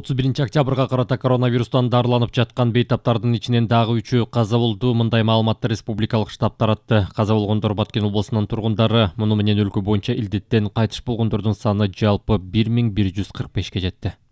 31 октябрга карата коронавирустан дарыланып жаткан бейтаптардын ичинен дагы үчөө каза болду мындай маалыматты республикалык штаб таратты каза болгондор баткен облусунун тургундары муну менен өлкө боюнча илдеттен кайтыш болгондордун саны жалпы бир миң бир жетти